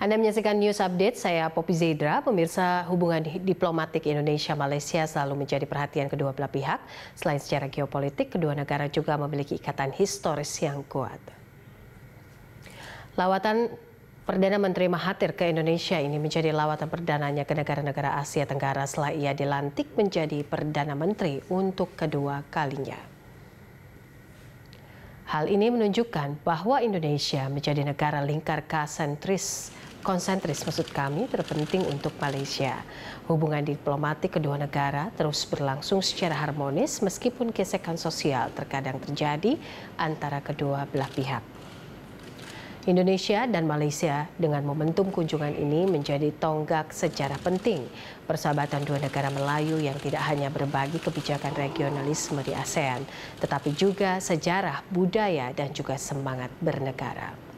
Anda menyaksikan news update, saya Popi Zedra. Pemirsa, hubungan diplomatik Indonesia-Malaysia selalu menjadi perhatian kedua belah pihak. Selain secara geopolitik, kedua negara juga memiliki ikatan historis yang kuat. Lawatan Perdana Menteri Mahathir ke Indonesia ini menjadi lawatan perdananya ke negara-negara Asia Tenggara setelah ia dilantik menjadi Perdana Menteri untuk kedua kalinya. Hal ini menunjukkan bahwa Indonesia menjadi negara lingkar kasentris konsentris maksud kami terpenting untuk Malaysia. Hubungan diplomatik kedua negara terus berlangsung secara harmonis meskipun gesekan sosial terkadang terjadi antara kedua belah pihak. Indonesia dan Malaysia dengan momentum kunjungan ini menjadi tonggak sejarah penting persahabatan dua negara Melayu yang tidak hanya berbagi kebijakan regionalisme di ASEAN, tetapi juga sejarah, budaya, dan juga semangat bernegara.